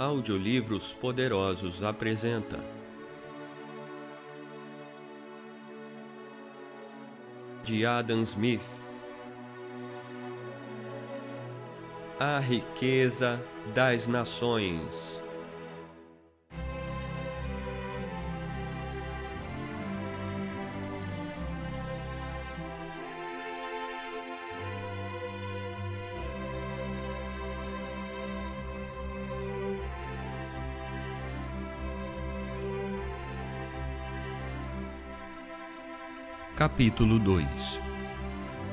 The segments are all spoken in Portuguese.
Audiolivros Poderosos apresenta de Adam Smith A riqueza das nações Capítulo 2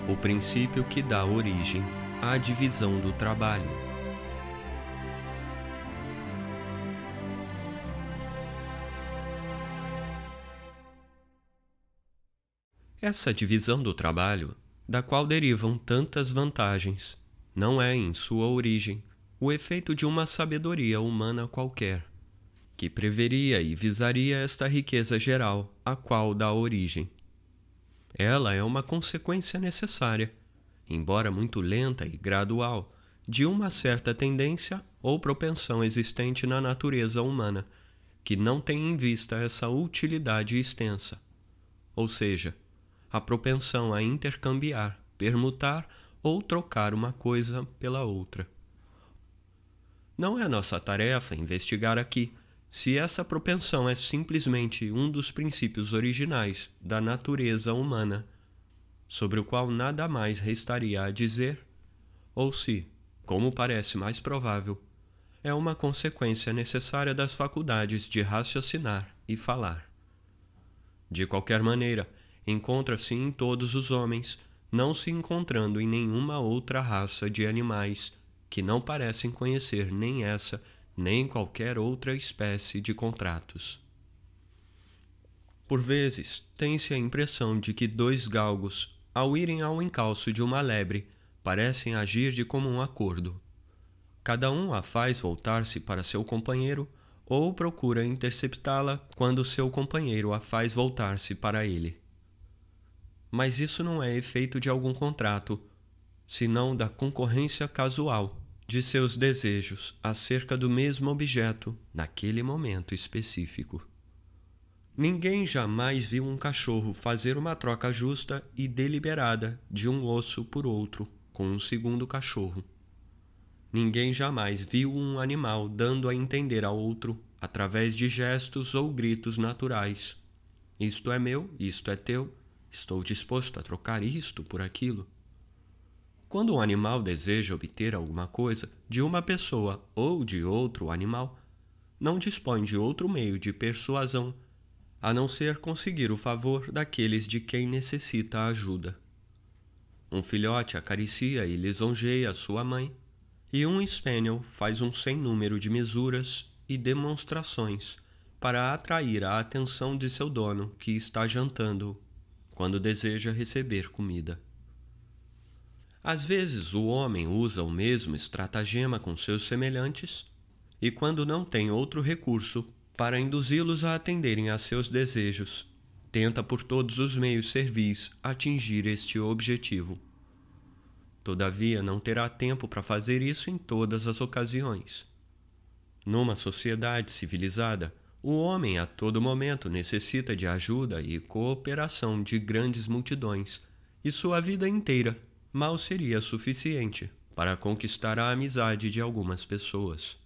O princípio que dá origem à divisão do trabalho. Essa divisão do trabalho, da qual derivam tantas vantagens, não é, em sua origem, o efeito de uma sabedoria humana qualquer, que preveria e visaria esta riqueza geral a qual dá origem ela é uma consequência necessária, embora muito lenta e gradual, de uma certa tendência ou propensão existente na natureza humana, que não tem em vista essa utilidade extensa, ou seja, a propensão a intercambiar, permutar ou trocar uma coisa pela outra. Não é nossa tarefa investigar aqui se essa propensão é simplesmente um dos princípios originais da natureza humana, sobre o qual nada mais restaria a dizer, ou se, como parece mais provável, é uma consequência necessária das faculdades de raciocinar e falar. De qualquer maneira, encontra-se em todos os homens, não se encontrando em nenhuma outra raça de animais que não parecem conhecer nem essa nem qualquer outra espécie de contratos. Por vezes, tem-se a impressão de que dois galgos, ao irem ao encalço de uma lebre, parecem agir de comum acordo. Cada um a faz voltar-se para seu companheiro ou procura interceptá-la quando seu companheiro a faz voltar-se para ele. Mas isso não é efeito de algum contrato, senão da concorrência casual de seus desejos acerca do mesmo objeto naquele momento específico. Ninguém jamais viu um cachorro fazer uma troca justa e deliberada de um osso por outro com um segundo cachorro. Ninguém jamais viu um animal dando a entender a outro através de gestos ou gritos naturais: Isto é meu, isto é teu, estou disposto a trocar isto por aquilo. Quando um animal deseja obter alguma coisa de uma pessoa ou de outro animal, não dispõe de outro meio de persuasão a não ser conseguir o favor daqueles de quem necessita ajuda. Um filhote acaricia e lisonjeia sua mãe, e um spaniel faz um sem número de mesuras e demonstrações para atrair a atenção de seu dono que está jantando quando deseja receber comida. Às vezes, o homem usa o mesmo estratagema com seus semelhantes e, quando não tem outro recurso, para induzi-los a atenderem a seus desejos, tenta por todos os meios servis atingir este objetivo. Todavia, não terá tempo para fazer isso em todas as ocasiões. Numa sociedade civilizada, o homem a todo momento necessita de ajuda e cooperação de grandes multidões, e sua vida inteira mal seria suficiente para conquistar a amizade de algumas pessoas.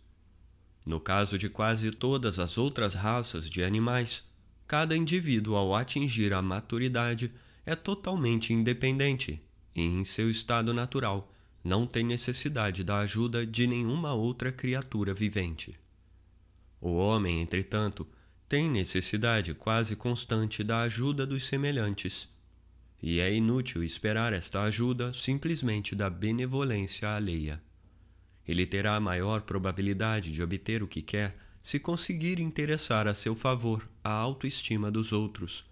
No caso de quase todas as outras raças de animais, cada indivíduo ao atingir a maturidade é totalmente independente e, em seu estado natural, não tem necessidade da ajuda de nenhuma outra criatura vivente. O homem, entretanto, tem necessidade quase constante da ajuda dos semelhantes e é inútil esperar esta ajuda simplesmente da benevolência alheia. Ele terá maior probabilidade de obter o que quer se conseguir interessar a seu favor a autoestima dos outros,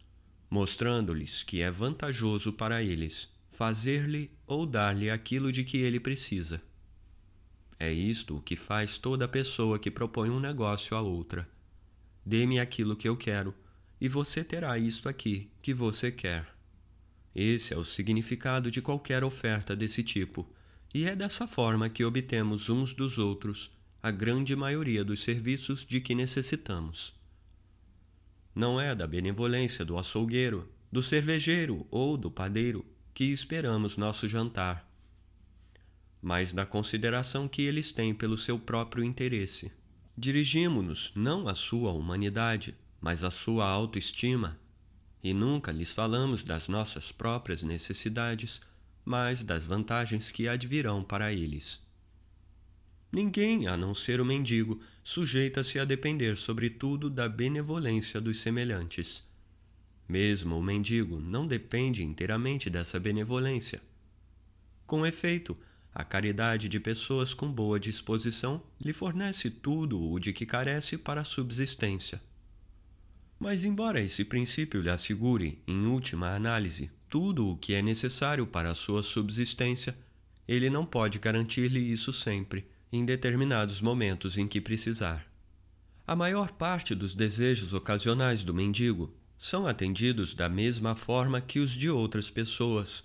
mostrando-lhes que é vantajoso para eles fazer-lhe ou dar-lhe aquilo de que ele precisa. É isto o que faz toda pessoa que propõe um negócio a outra. Dê-me aquilo que eu quero, e você terá isto aqui que você quer. Esse é o significado de qualquer oferta desse tipo, e é dessa forma que obtemos uns dos outros a grande maioria dos serviços de que necessitamos. Não é da benevolência do açougueiro, do cervejeiro ou do padeiro que esperamos nosso jantar, mas da consideração que eles têm pelo seu próprio interesse. Dirigimo-nos não à sua humanidade, mas à sua autoestima e nunca lhes falamos das nossas próprias necessidades, mas das vantagens que advirão para eles. Ninguém, a não ser o mendigo, sujeita-se a depender, sobretudo, da benevolência dos semelhantes. Mesmo o mendigo não depende inteiramente dessa benevolência. Com efeito, a caridade de pessoas com boa disposição lhe fornece tudo o de que carece para a subsistência. Mas, embora esse princípio lhe assegure, em última análise, tudo o que é necessário para a sua subsistência, ele não pode garantir-lhe isso sempre, em determinados momentos em que precisar. A maior parte dos desejos ocasionais do mendigo são atendidos da mesma forma que os de outras pessoas,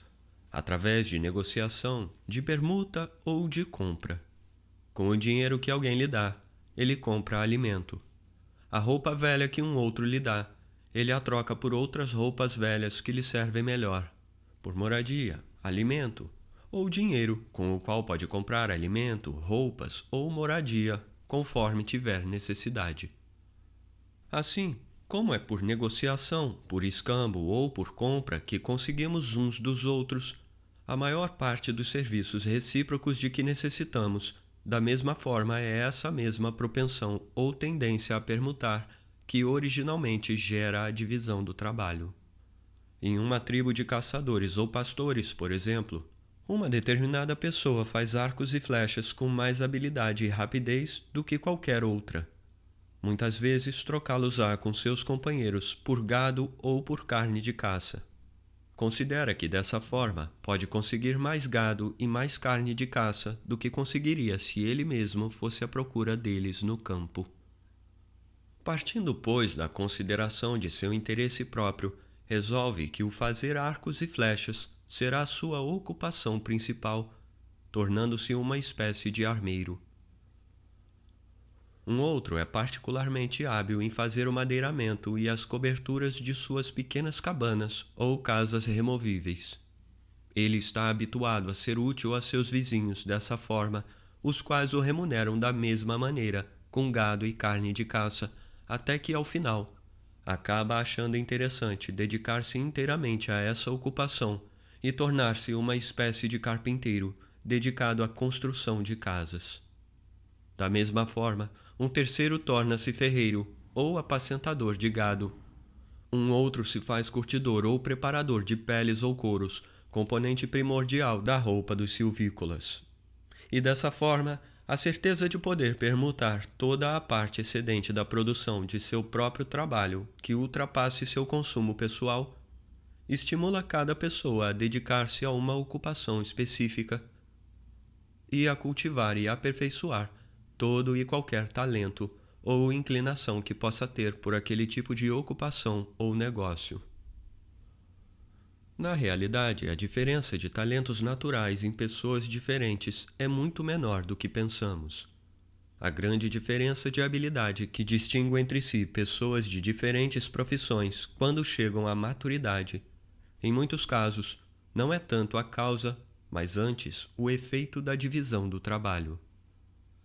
através de negociação, de permuta ou de compra. Com o dinheiro que alguém lhe dá, ele compra alimento. A roupa velha que um outro lhe dá, ele a troca por outras roupas velhas que lhe servem melhor, por moradia, alimento ou dinheiro, com o qual pode comprar alimento, roupas ou moradia, conforme tiver necessidade. Assim, como é por negociação, por escambo ou por compra que conseguimos uns dos outros a maior parte dos serviços recíprocos de que necessitamos, da mesma forma, é essa mesma propensão ou tendência a permutar que originalmente gera a divisão do trabalho. Em uma tribo de caçadores ou pastores, por exemplo, uma determinada pessoa faz arcos e flechas com mais habilidade e rapidez do que qualquer outra. Muitas vezes trocá-los-á com seus companheiros por gado ou por carne de caça. Considera que dessa forma pode conseguir mais gado e mais carne de caça do que conseguiria se ele mesmo fosse à procura deles no campo. Partindo, pois, da consideração de seu interesse próprio, resolve que o fazer arcos e flechas será sua ocupação principal, tornando-se uma espécie de armeiro. Um outro é particularmente hábil em fazer o madeiramento e as coberturas de suas pequenas cabanas ou casas removíveis. Ele está habituado a ser útil a seus vizinhos dessa forma, os quais o remuneram da mesma maneira, com gado e carne de caça, até que ao final acaba achando interessante dedicar-se inteiramente a essa ocupação e tornar-se uma espécie de carpinteiro dedicado à construção de casas. Da mesma forma, um terceiro torna-se ferreiro ou apacentador de gado. Um outro se faz curtidor ou preparador de peles ou couros, componente primordial da roupa dos silvícolas. E dessa forma, a certeza de poder permutar toda a parte excedente da produção de seu próprio trabalho que ultrapasse seu consumo pessoal estimula cada pessoa a dedicar-se a uma ocupação específica e a cultivar e aperfeiçoar todo e qualquer talento ou inclinação que possa ter por aquele tipo de ocupação ou negócio. Na realidade, a diferença de talentos naturais em pessoas diferentes é muito menor do que pensamos. A grande diferença de habilidade que distingue entre si pessoas de diferentes profissões quando chegam à maturidade, em muitos casos, não é tanto a causa, mas antes o efeito da divisão do trabalho.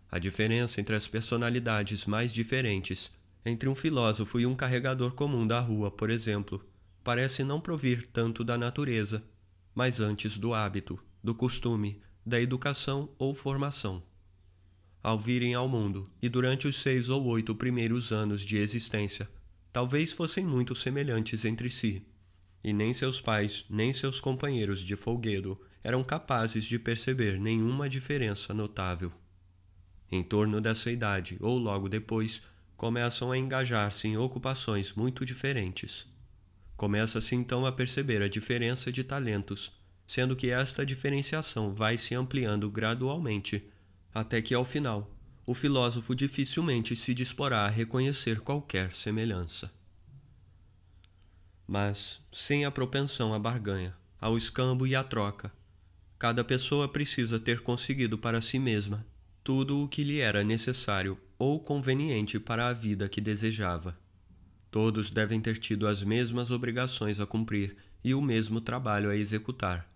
A diferença entre as personalidades mais diferentes entre um filósofo e um carregador comum da rua, por exemplo, parece não provir tanto da natureza, mas antes do hábito, do costume, da educação ou formação. Ao virem ao mundo e durante os seis ou oito primeiros anos de existência, talvez fossem muito semelhantes entre si, e nem seus pais nem seus companheiros de folguedo eram capazes de perceber nenhuma diferença notável em torno da sua idade ou logo depois, começam a engajar-se em ocupações muito diferentes. Começa-se então a perceber a diferença de talentos, sendo que esta diferenciação vai se ampliando gradualmente, até que ao final, o filósofo dificilmente se disporá a reconhecer qualquer semelhança. Mas, sem a propensão à barganha, ao escambo e à troca, cada pessoa precisa ter conseguido para si mesma tudo o que lhe era necessário ou conveniente para a vida que desejava. Todos devem ter tido as mesmas obrigações a cumprir e o mesmo trabalho a executar.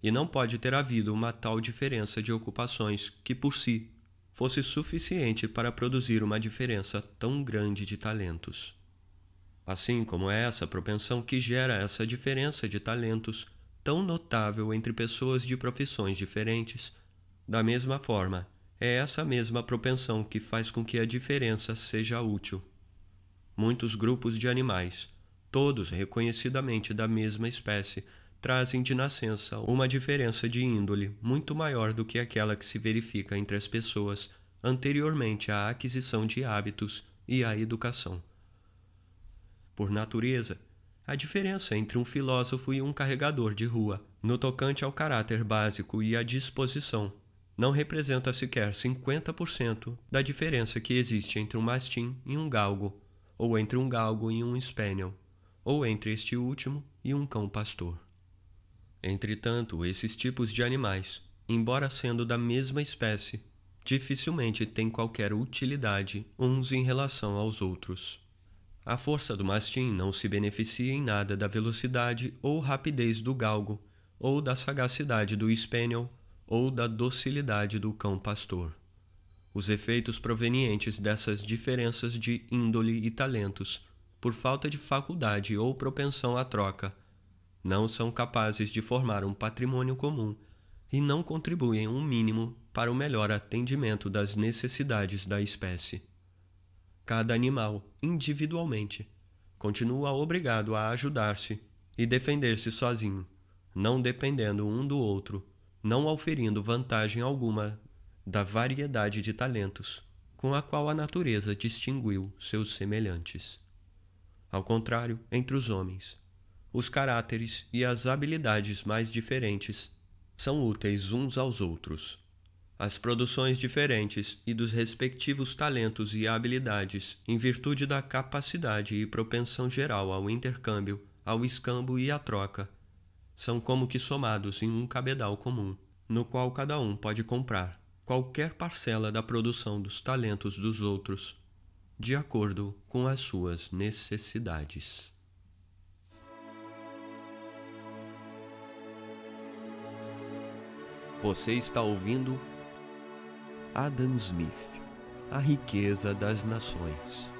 E não pode ter havido uma tal diferença de ocupações que, por si, fosse suficiente para produzir uma diferença tão grande de talentos. Assim como é essa propensão que gera essa diferença de talentos tão notável entre pessoas de profissões diferentes, da mesma forma é essa mesma propensão que faz com que a diferença seja útil. Muitos grupos de animais, todos reconhecidamente da mesma espécie, trazem de nascença uma diferença de índole muito maior do que aquela que se verifica entre as pessoas anteriormente à aquisição de hábitos e à educação. Por natureza, a diferença entre um filósofo e um carregador de rua, no tocante ao caráter básico e à disposição, não representa sequer 50% da diferença que existe entre um mastim e um galgo, ou entre um galgo e um spaniel, ou entre este último e um cão pastor. Entretanto, esses tipos de animais, embora sendo da mesma espécie, dificilmente têm qualquer utilidade uns em relação aos outros. A força do mastim não se beneficia em nada da velocidade ou rapidez do galgo, ou da sagacidade do spaniel ou da docilidade do cão pastor. Os efeitos provenientes dessas diferenças de índole e talentos, por falta de faculdade ou propensão à troca, não são capazes de formar um patrimônio comum e não contribuem um mínimo para o melhor atendimento das necessidades da espécie. Cada animal, individualmente, continua obrigado a ajudar-se e defender-se sozinho, não dependendo um do outro não auferindo vantagem alguma da variedade de talentos com a qual a natureza distinguiu seus semelhantes. Ao contrário, entre os homens, os caráteres e as habilidades mais diferentes são úteis uns aos outros. As produções diferentes e dos respectivos talentos e habilidades, em virtude da capacidade e propensão geral ao intercâmbio, ao escambo e à troca, são como que somados em um cabedal comum, no qual cada um pode comprar qualquer parcela da produção dos talentos dos outros, de acordo com as suas necessidades. Você está ouvindo Adam Smith, A Riqueza das Nações.